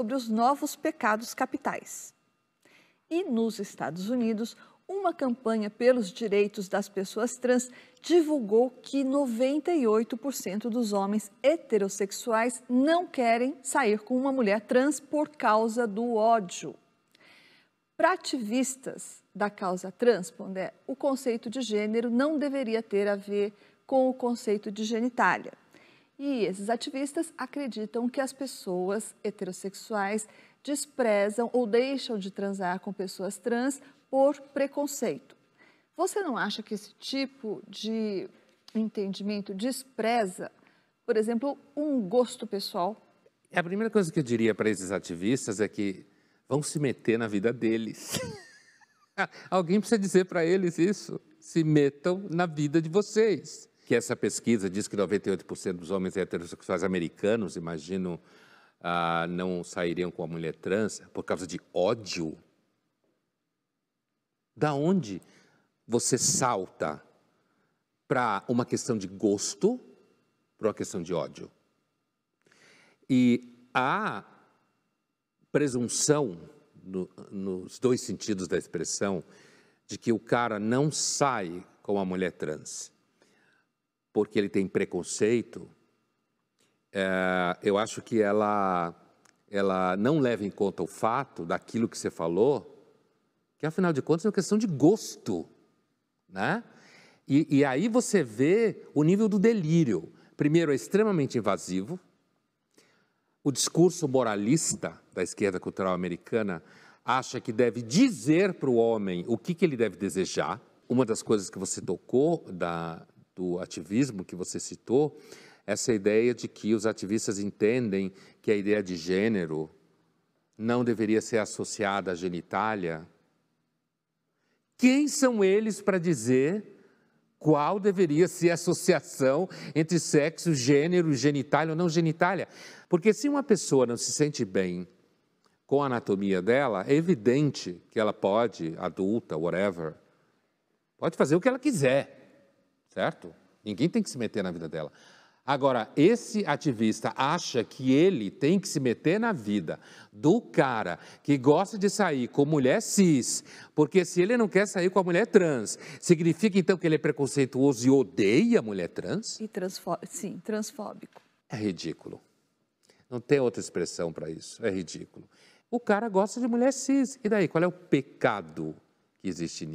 sobre os novos pecados capitais. E nos Estados Unidos, uma campanha pelos direitos das pessoas trans divulgou que 98% dos homens heterossexuais não querem sair com uma mulher trans por causa do ódio. Para ativistas da causa trans, Pondé, o conceito de gênero não deveria ter a ver com o conceito de genitália. E esses ativistas acreditam que as pessoas heterossexuais desprezam ou deixam de transar com pessoas trans por preconceito. Você não acha que esse tipo de entendimento despreza, por exemplo, um gosto pessoal? É, a primeira coisa que eu diria para esses ativistas é que vão se meter na vida deles. Alguém precisa dizer para eles isso. Se metam na vida de vocês que essa pesquisa diz que 98% dos homens heterossexuais americanos, imagino, ah, não sairiam com a mulher trans por causa de ódio? Da onde você salta para uma questão de gosto, para uma questão de ódio? E há presunção, no, nos dois sentidos da expressão, de que o cara não sai com a mulher trans porque ele tem preconceito, é, eu acho que ela, ela não leva em conta o fato daquilo que você falou, que afinal de contas é uma questão de gosto, né? E, e aí você vê o nível do delírio. Primeiro, é extremamente invasivo. O discurso moralista da esquerda cultural americana acha que deve dizer para o homem o que, que ele deve desejar. Uma das coisas que você tocou da, do ativismo que você citou, essa ideia de que os ativistas entendem que a ideia de gênero não deveria ser associada à genitália. Quem são eles para dizer qual deveria ser a associação entre sexo, gênero, genitália ou não genitália? Porque se uma pessoa não se sente bem com a anatomia dela, é evidente que ela pode, adulta, whatever, pode fazer o que ela quiser certo? Ninguém tem que se meter na vida dela. Agora, esse ativista acha que ele tem que se meter na vida do cara que gosta de sair com mulher cis, porque se ele não quer sair com a mulher trans, significa então que ele é preconceituoso e odeia a mulher trans? E transfó sim, transfóbico. É ridículo. Não tem outra expressão para isso. É ridículo. O cara gosta de mulher cis. E daí, qual é o pecado que existe nisso?